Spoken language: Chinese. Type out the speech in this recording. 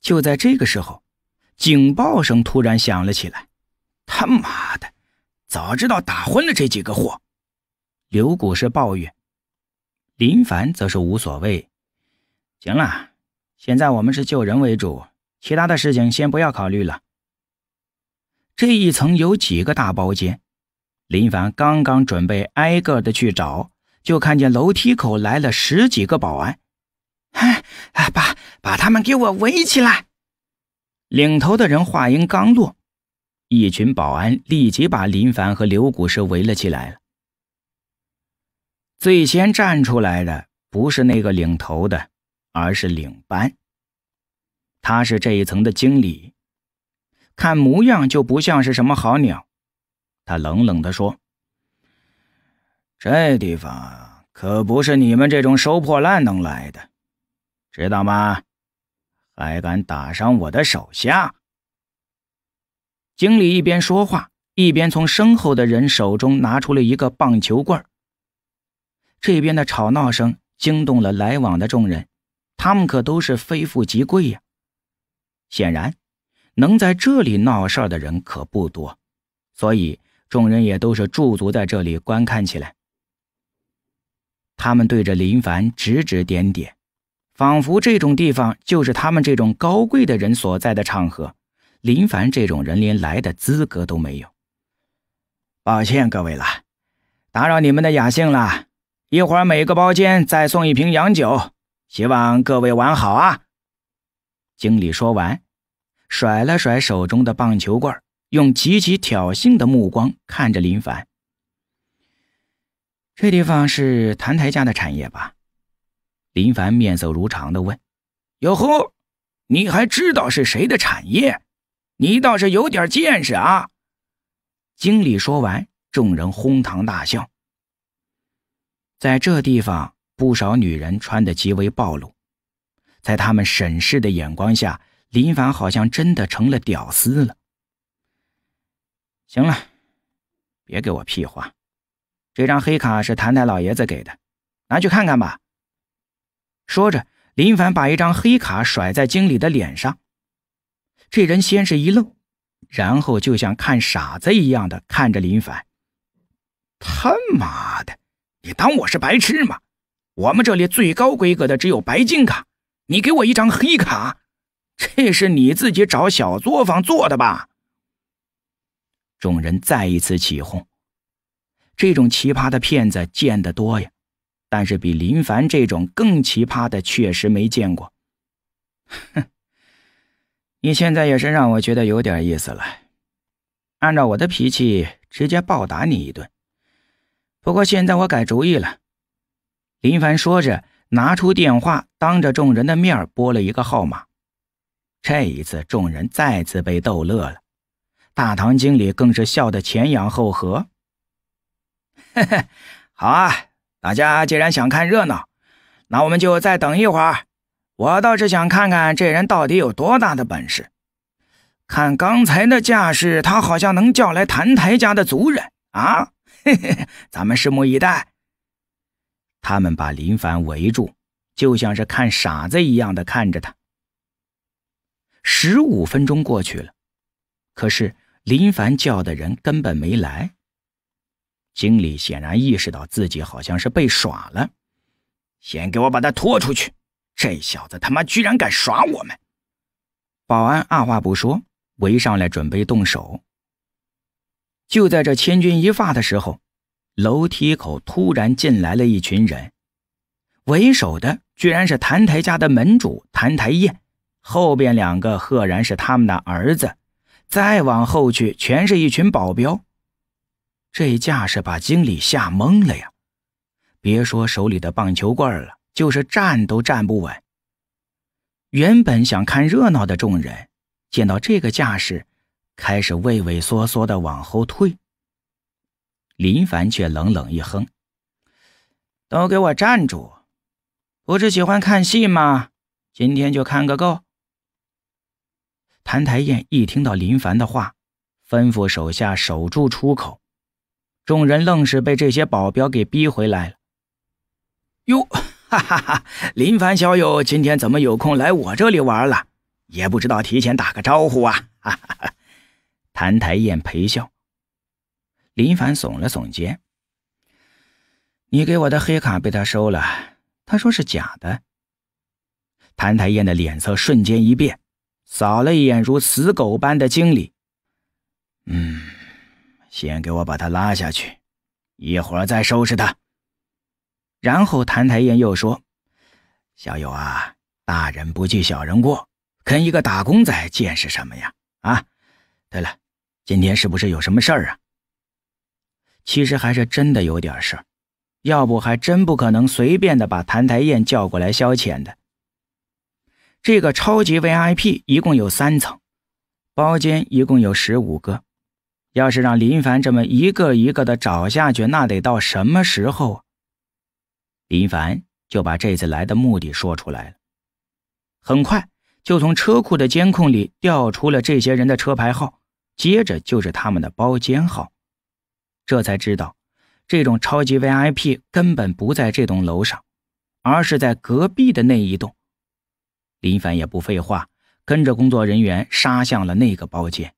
就在这个时候，警报声突然响了起来。他妈的，早知道打昏了这几个货！刘谷是抱怨，林凡则是无所谓。行了，现在我们是救人为主，其他的事情先不要考虑了。这一层有几个大包间，林凡刚刚准备挨个的去找，就看见楼梯口来了十几个保安。哎，哎，爸。把他们给我围起来！领头的人话音刚落，一群保安立即把林凡和刘古石围了起来了。最先站出来的不是那个领头的，而是领班。他是这一层的经理，看模样就不像是什么好鸟。他冷冷地说：“这地方可不是你们这种收破烂能来的，知道吗？”还敢打伤我的手下！经理一边说话，一边从身后的人手中拿出了一个棒球棍。这边的吵闹声惊动了来往的众人，他们可都是非富即贵呀。显然，能在这里闹事儿的人可不多，所以众人也都是驻足在这里观看起来。他们对着林凡指指点点。仿佛这种地方就是他们这种高贵的人所在的场合，林凡这种人连来的资格都没有。抱歉各位了，打扰你们的雅兴了。一会儿每个包间再送一瓶洋酒，希望各位玩好啊。经理说完，甩了甩手中的棒球棍，用极其挑衅的目光看着林凡。这地方是澹台家的产业吧？林凡面色如常的问：“哟呵，你还知道是谁的产业？你倒是有点见识啊！”经理说完，众人哄堂大笑。在这地方，不少女人穿的极为暴露，在他们审视的眼光下，林凡好像真的成了屌丝了。行了，别给我屁话，这张黑卡是谭太老爷子给的，拿去看看吧。说着，林凡把一张黑卡甩在经理的脸上。这人先是一愣，然后就像看傻子一样的看着林凡。他妈的，你当我是白痴吗？我们这里最高规格的只有白金卡，你给我一张黑卡，这是你自己找小作坊做的吧？众人再一次起哄，这种奇葩的骗子见得多呀。但是比林凡这种更奇葩的确实没见过。哼，你现在也是让我觉得有点意思了。按照我的脾气，直接暴打你一顿。不过现在我改主意了。林凡说着，拿出电话，当着众人的面拨了一个号码。这一次，众人再次被逗乐了，大堂经理更是笑得前仰后合。好啊！大家既然想看热闹，那我们就再等一会儿。我倒是想看看这人到底有多大的本事。看刚才的架势，他好像能叫来澹台家的族人啊！咱们拭目以待。他们把林凡围住，就像是看傻子一样的看着他。十五分钟过去了，可是林凡叫的人根本没来。经理显然意识到自己好像是被耍了，先给我把他拖出去！这小子他妈居然敢耍我们！保安二话不说，围上来准备动手。就在这千钧一发的时候，楼梯口突然进来了一群人，为首的居然是谭台家的门主谭台燕，后边两个赫然是他们的儿子，再往后去全是一群保镖。这架势把经理吓懵了呀！别说手里的棒球棍了，就是站都站不稳。原本想看热闹的众人，见到这个架势，开始畏畏缩缩的往后退。林凡却冷冷一哼：“都给我站住！不是喜欢看戏吗？今天就看个够！”谭台燕一听到林凡的话，吩咐手下守住出口。众人愣是被这些保镖给逼回来了。哟，哈哈哈！林凡小友，今天怎么有空来我这里玩了？也不知道提前打个招呼啊！哈哈哈！谭台燕陪笑。林凡耸了耸肩：“你给我的黑卡被他收了，他说是假的。”谭台燕的脸色瞬间一变，扫了一眼如死狗般的经理：“嗯。”先给我把他拉下去，一会儿再收拾他。然后谭台燕又说：“小友啊，大人不计小人过，跟一个打工仔见识什么呀？啊，对了，今天是不是有什么事儿啊？”其实还是真的有点事儿，要不还真不可能随便的把谭台燕叫过来消遣的。这个超级 VIP 一共有三层，包间一共有十五个。要是让林凡这么一个一个的找下去，那得到什么时候？林凡就把这次来的目的说出来了。很快就从车库的监控里调出了这些人的车牌号，接着就是他们的包间号。这才知道，这种超级 VIP 根本不在这栋楼上，而是在隔壁的那一栋。林凡也不废话，跟着工作人员杀向了那个包间。